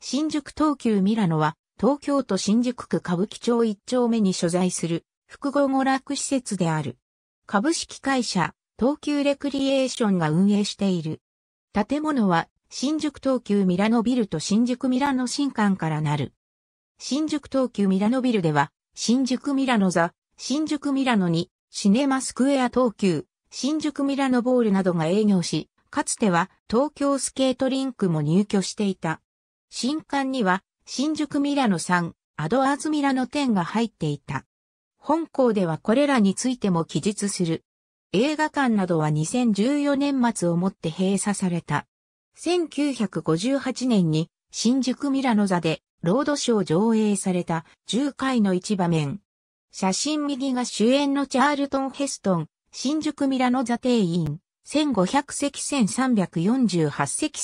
新宿東急ミラノは、東京都新宿区歌舞伎町1丁目に所在する複合娯楽施設である。株式会社、東急レクリエーションが運営している。建物は、新宿東急ミラノビルと新宿ミラノ新館からなる。新宿東急ミラノビルでは、新宿ミラノ座、新宿ミラノに、シネマスクエア東急、新宿ミラノボールなどが営業し、かつては東京スケートリンクも入居していた。新刊には、新宿ミラノ3、アドアーズミラノ10が入っていた。本校ではこれらについても記述する。映画館などは2014年末をもって閉鎖された。1958年に新宿ミラノ座でロードショー上映された10回の一場面。写真右が主演のチャールトン・ヘストン、新宿ミラノ座定員。1500席、1348席、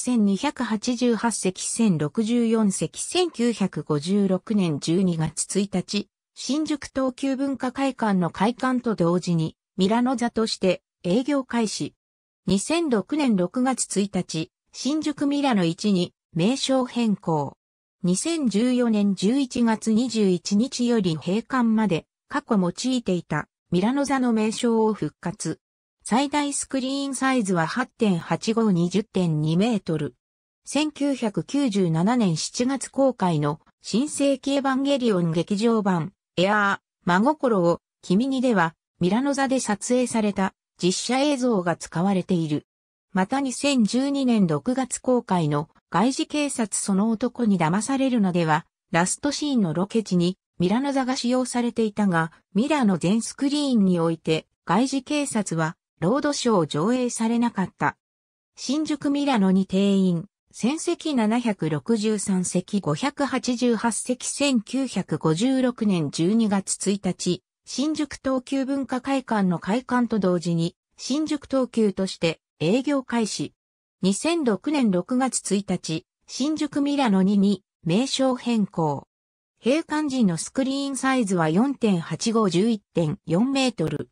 1288席、1064席、1956年12月1日、新宿東急文化会館の会館と同時に、ミラノ座として営業開始。2006年6月1日、新宿ミラノ1に名称変更。2014年11月21日より閉館まで過去用いていたミラノ座の名称を復活。最大スクリーンサイズは8.8520.2メートル。1997年7月公開の新世紀エヴァンゲリオン劇場版エアー、真心を君にではミラノ座で撮影された実写映像が使われている。また2012年6月公開の外事警察その男に騙されるのではラストシーンのロケ地にミラノ座が使用されていたがミラノ全スクリーンにおいて外事警察はロードショー上映されなかった。新宿ミラノに定員、1000席763席588席1956年12月1日、新宿東急文化会館の会館と同時に、新宿東急として営業開始。2006年6月1日、新宿ミラノ2に名称変更。閉館時のスクリーンサイズは4.8511.4メートル。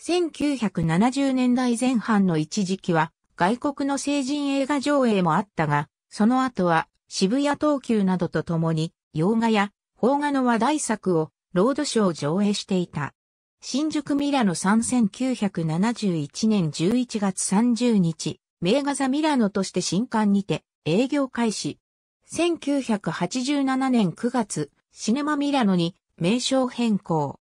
1970年代前半の一時期は外国の成人映画上映もあったが、その後は渋谷東急などと共に洋画や邦画の話題作をロードショー上映していた。新宿ミラノ3971年11月30日、名画座ミラノとして新刊にて営業開始。1987年9月、シネマミラノに名称変更。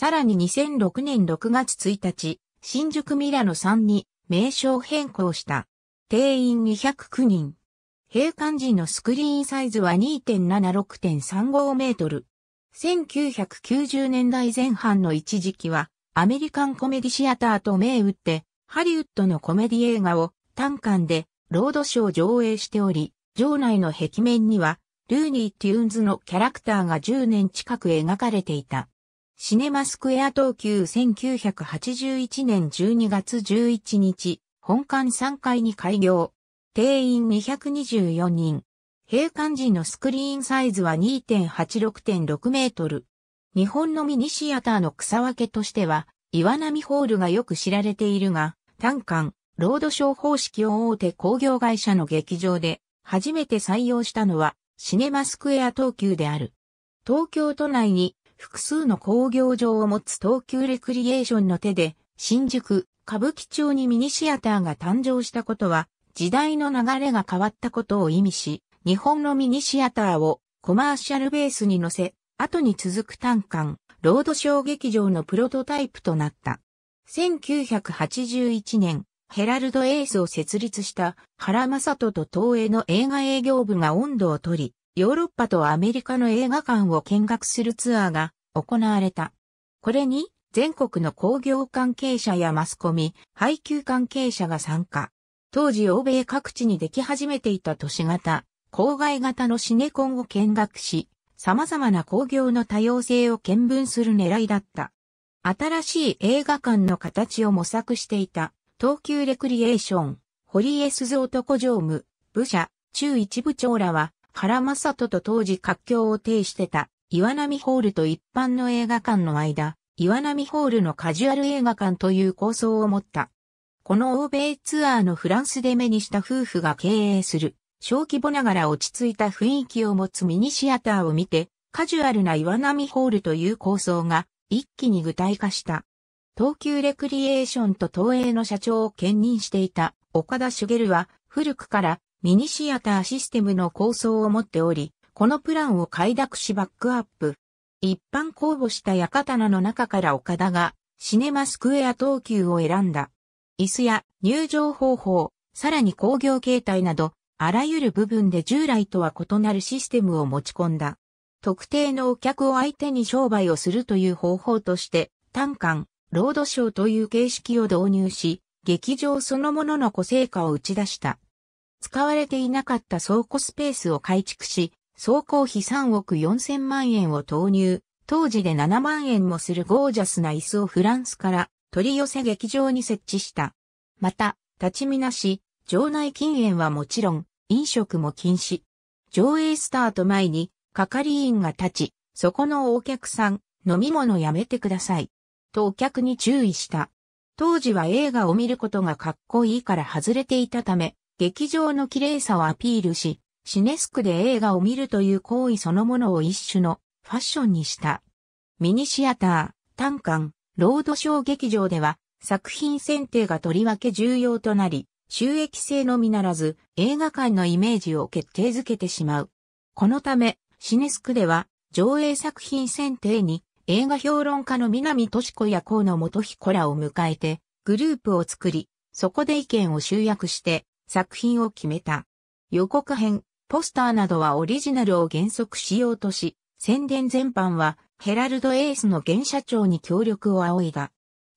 さらに2006年6月1日、新宿ミラノ3に名称変更した。定員209人。閉館時のスクリーンサイズは2.76.35メートル。1990年代前半の一時期は、アメリカンコメディシアターと銘打って、ハリウッドのコメディ映画を単館でロードショー上映しており、場内の壁面には、ルーニー・テューンズのキャラクターが10年近く描かれていた。シネマスクエア東急1981年12月11日、本館3階に開業。定員224人。閉館時のスクリーンサイズは2.86.6メートル。日本のミニシアターの草分けとしては、岩波ホールがよく知られているが、単館、ロードショー方式を大手工業会社の劇場で、初めて採用したのは、シネマスクエア東急である。東京都内に複数の工業場を持つ東急レクリエーションの手で、新宿、歌舞伎町にミニシアターが誕生したことは、時代の流れが変わったことを意味し、日本のミニシアターをコマーシャルベースに乗せ、後に続く単館、ロードショー劇場のプロトタイプとなった。1981年、ヘラルドエースを設立した原正人と東映の映画営業部が温度を取り、ヨーロッパとアメリカの映画館を見学するツアーが行われた。これに全国の工業関係者やマスコミ、配給関係者が参加。当時欧米各地にでき始めていた都市型、郊外型のシネコンを見学し、様々な工業の多様性を見分する狙いだった。新しい映画館の形を模索していた、東急レクリエーション、ホリエ鈴男常務、部社、中一部長らは、原正人と当時活況を呈してた岩波ホールと一般の映画館の間、岩波ホールのカジュアル映画館という構想を持った。この欧米ツアーのフランスで目にした夫婦が経営する、小規模ながら落ち着いた雰囲気を持つミニシアターを見て、カジュアルな岩波ホールという構想が一気に具体化した。東急レクリエーションと東映の社長を兼任していた岡田茂は古くからミニシアターシステムの構想を持っており、このプランを快諾しバックアップ。一般公募した館の中から岡田がシネマスクエア東急を選んだ。椅子や入場方法、さらに工業形態など、あらゆる部分で従来とは異なるシステムを持ち込んだ。特定のお客を相手に商売をするという方法として、単館、ロードショーという形式を導入し、劇場そのものの個性化を打ち出した。使われていなかった倉庫スペースを改築し、総工費3億4千万円を投入、当時で7万円もするゴージャスな椅子をフランスから取り寄せ劇場に設置した。また、立ち見なし、場内禁煙はもちろん、飲食も禁止。上映スタート前に、係員が立ち、そこのお客さん、飲み物やめてください。とお客に注意した。当時は映画を見ることがかっこいいから外れていたため、劇場の綺麗さをアピールし、シネスクで映画を見るという行為そのものを一種のファッションにした。ミニシアター、単館、ロードショー劇場では作品選定がとりわけ重要となり、収益性のみならず映画館のイメージを決定づけてしまう。このため、シネスクでは上映作品選定に映画評論家の南敏子や河野元彦らを迎えてグループを作り、そこで意見を集約して作品を決めた。予告編、ポスターなどはオリジナルを原則しようとし、宣伝全般はヘラルド・エースの現社長に協力を仰いだ。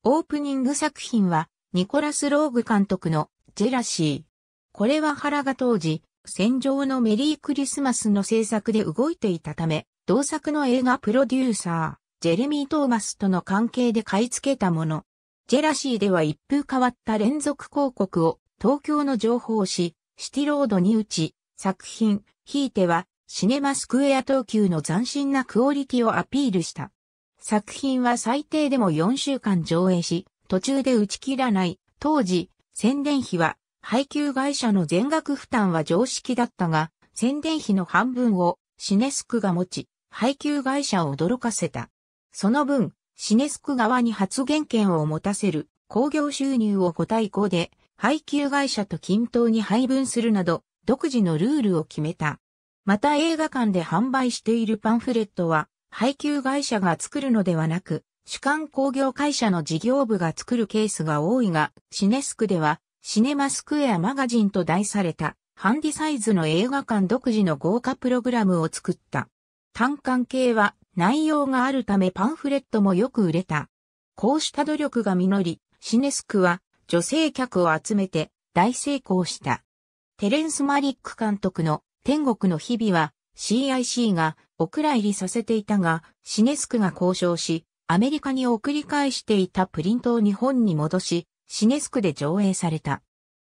オープニング作品はニコラス・ローグ監督のジェラシー。これは原が当時、戦場のメリークリスマスの制作で動いていたため、同作の映画プロデューサー、ジェレミー・トーマスとの関係で買い付けたもの。ジェラシーでは一風変わった連続広告を東京の情報誌、シティロードに打ち、作品、ひいては、シネマスクエア東急の斬新なクオリティをアピールした。作品は最低でも4週間上映し、途中で打ち切らない。当時、宣伝費は、配給会社の全額負担は常識だったが、宣伝費の半分をシネスクが持ち、配給会社を驚かせた。その分、シネスク側に発言権を持たせる工業収入を5対5で配給会社と均等に配分するなど、独自のルールを決めた。また映画館で販売しているパンフレットは、配給会社が作るのではなく、主管工業会社の事業部が作るケースが多いが、シネスクでは、シネマスクエアマガジンと題された、ハンディサイズの映画館独自の豪華プログラムを作った。単管系は内容があるためパンフレットもよく売れた。こうした努力が実り、シネスクは女性客を集めて大成功した。テレンス・マリック監督の天国の日々は CIC がお蔵入りさせていたが、シネスクが交渉し、アメリカに送り返していたプリントを日本に戻し、シネスクで上映された。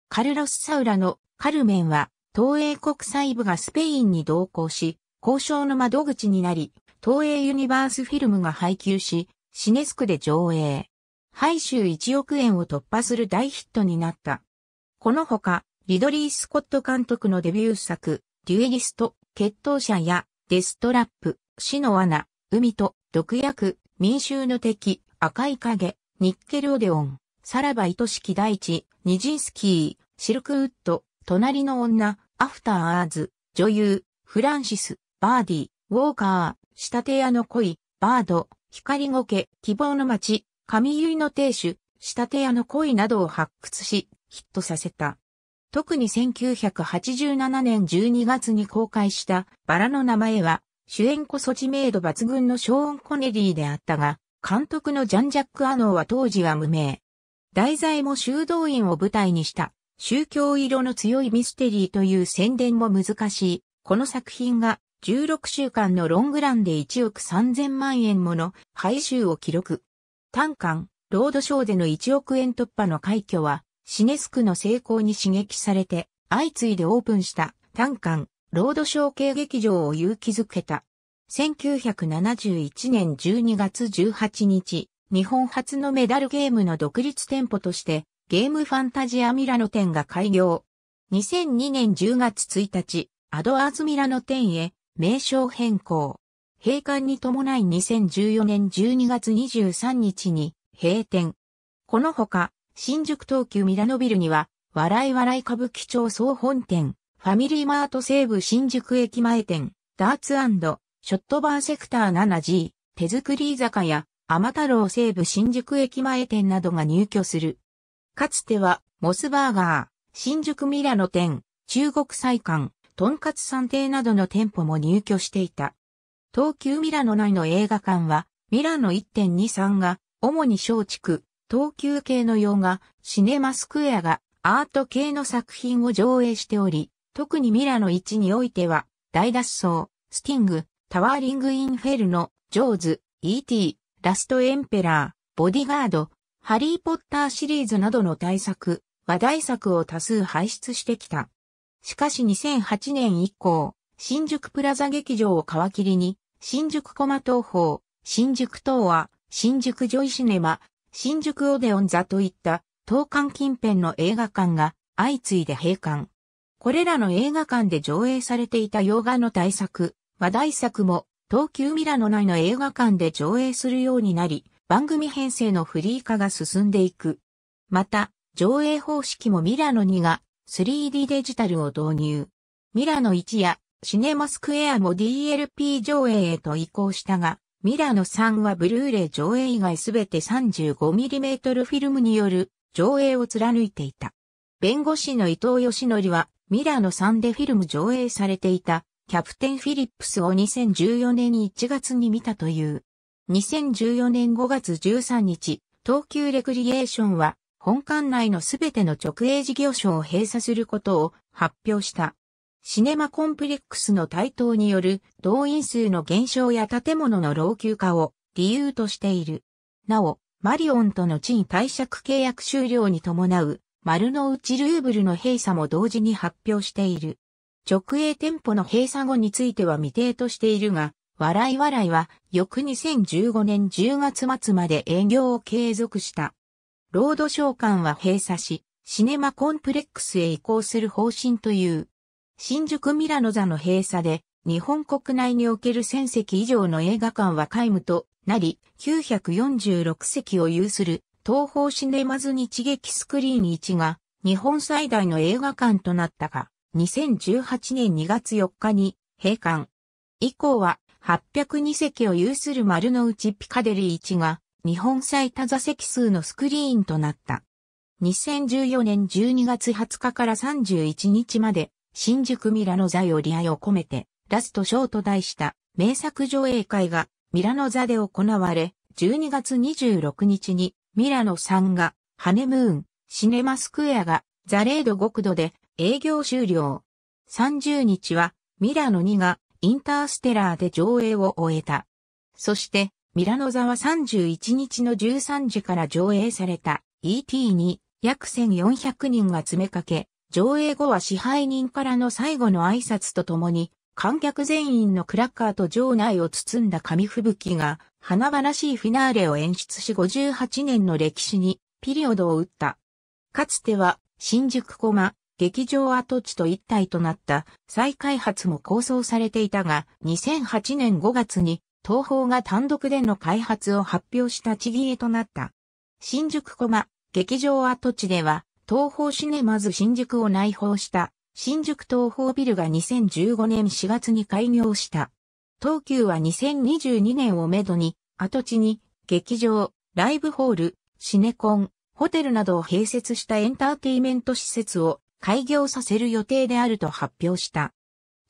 カルロス・サウラのカルメンは、東映国際部がスペインに同行し、交渉の窓口になり、東映ユニバースフィルムが配給し、シネスクで上映。配収1億円を突破する大ヒットになった。このほか、リドリー・スコット監督のデビュー作、デュエリスト、決闘者や、デストラップ、死の罠、海と、毒薬、民衆の敵、赤い影、ニッケルオデオン、さらば愛しき大地、ニジンスキー、シルクウッド、隣の女、アフターアーズ、女優、フランシス、バーディ、ウォーカー、仕立て屋の恋、バード、光ごけ、希望の街、上結の亭主、下手屋の恋などを発掘し、ヒットさせた。特に1987年12月に公開したバラの名前は、主演こそ知名度抜群のショーン・コネリーであったが、監督のジャン・ジャック・アノーは当時は無名。題材も修道院を舞台にした、宗教色の強いミステリーという宣伝も難しい。この作品が16週間のロングランで1億3000万円もの配収を記録。単館、ロードショーでの1億円突破の快挙は、シネスクの成功に刺激されて、相次いでオープンした単館、ロードショー系劇場を勇気づけた。1971年12月18日、日本初のメダルゲームの独立店舗として、ゲームファンタジアミラノ店が開業。2002年10月1日、アドアーズミラノ店へ名称変更。閉館に伴い2014年12月23日に閉店。このほか、新宿東急ミラノビルには、笑い笑い歌舞伎町総本店、ファミリーマート西部新宿駅前店、ダーツショットバーセクター 7G、手作り居酒屋、天太郎西部新宿駅前店などが入居する。かつては、モスバーガー、新宿ミラノ店、中国菜館、とんかつ三亭などの店舗も入居していた。東急ミラノ内の映画館は、ミラノ1.23が、主に小畜、東急系の洋画、シネマスクエアが、アート系の作品を上映しており、特にミラノ1においては、大脱走、スティング、タワーリング・インフェルノ、ジョーズ、E.T., ラスト・エンペラー、ボディガード、ハリー・ポッターシリーズなどの大作、話題作を多数輩出してきた。しかし2008年以降、新宿プラザ劇場を皮切りに、新宿コマ東宝、新宿東亜、新宿ジョイシネマ、新宿オデオン座といった東館近辺の映画館が相次いで閉館。これらの映画館で上映されていた洋画の大作、話題作も東急ミラノ内の映画館で上映するようになり、番組編成のフリー化が進んでいく。また、上映方式もミラノ2が 3D デジタルを導入。ミラノ1やシネマスクエアも DLP 上映へと移行したが、ミラノさんはブルーレイ上映以外すべて 35mm フィルムによる上映を貫いていた。弁護士の伊藤義則は、ミラノさんでフィルム上映されていた、キャプテンフィリップスを2014年1月に見たという。2014年5月13日、東急レクリエーションは、本館内のすべての直営事業所を閉鎖することを発表した。シネマコンプレックスの台頭による動員数の減少や建物の老朽化を理由としている。なお、マリオンとの賃貸借契約終了に伴う丸の内ルーブルの閉鎖も同時に発表している。直営店舗の閉鎖後については未定としているが、笑い笑いは翌2015年10月末まで営業を継続した。ロード商館は閉鎖し、シネマコンプレックスへ移行する方針という。新宿ミラノ座の閉鎖で、日本国内における1000席以上の映画館は皆無となり、946席を有する東方シネマズ日劇スクリーン1が日本最大の映画館となったが、2018年2月4日に閉館。以降は802席を有する丸の内ピカデリー1が日本最多座席数のスクリーンとなった。2014年12月20日から31日まで新宿ミラノ座より愛を込めて、ラストショーと題した名作上映会がミラノ座で行われ、12月26日にミラノさんがハネムーン、シネマスクエアがザレード極度で営業終了。30日はミラノ2がインターステラーで上映を終えた。そして、ミラノ座は31日の13時から上映された ET に約1400人が詰めかけ、上映後は支配人からの最後の挨拶とともに、観客全員のクラッカーと場内を包んだ紙吹雪が、華々しいフィナーレを演出し58年の歴史に、ピリオドを打った。かつては、新宿駒、劇場跡地と一体となった再開発も構想されていたが、2008年5月に、東宝が単独での開発を発表した地切れとなった。新宿駒、劇場跡地では、東方シネマズ新宿を内包した新宿東方ビルが2015年4月に開業した。東急は2022年をめどに跡地に劇場、ライブホール、シネコン、ホテルなどを併設したエンターテイメント施設を開業させる予定であると発表した。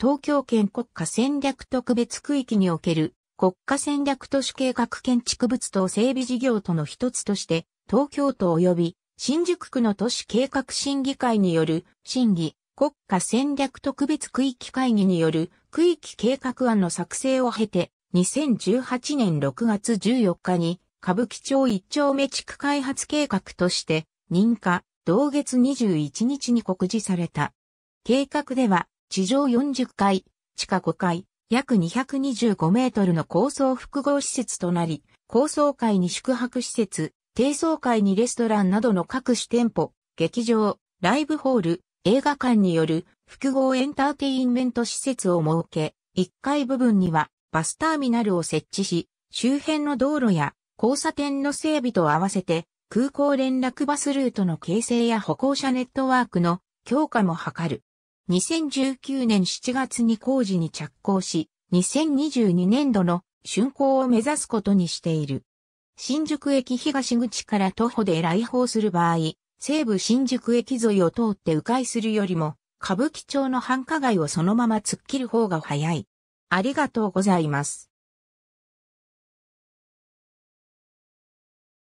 東京圏国家戦略特別区域における国家戦略都市計画建築物等整備事業との一つとして東京都及び新宿区の都市計画審議会による審議、国家戦略特別区域会議による区域計画案の作成を経て、2018年6月14日に、歌舞伎町一丁目地区開発計画として認可、同月21日に告示された。計画では、地上40階、地下5階、約225メートルの高層複合施設となり、高層階に宿泊施設、低層階にレストランなどの各種店舗、劇場、ライブホール、映画館による複合エンターテインメント施設を設け、1階部分にはバスターミナルを設置し、周辺の道路や交差点の整備と合わせて空港連絡バスルートの形成や歩行者ネットワークの強化も図る。2019年7月に工事に着工し、2022年度の竣工を目指すことにしている。新宿駅東口から徒歩で来訪する場合、西武新宿駅沿いを通って迂回するよりも、歌舞伎町の繁華街をそのまま突っ切る方が早い。ありがとうございます。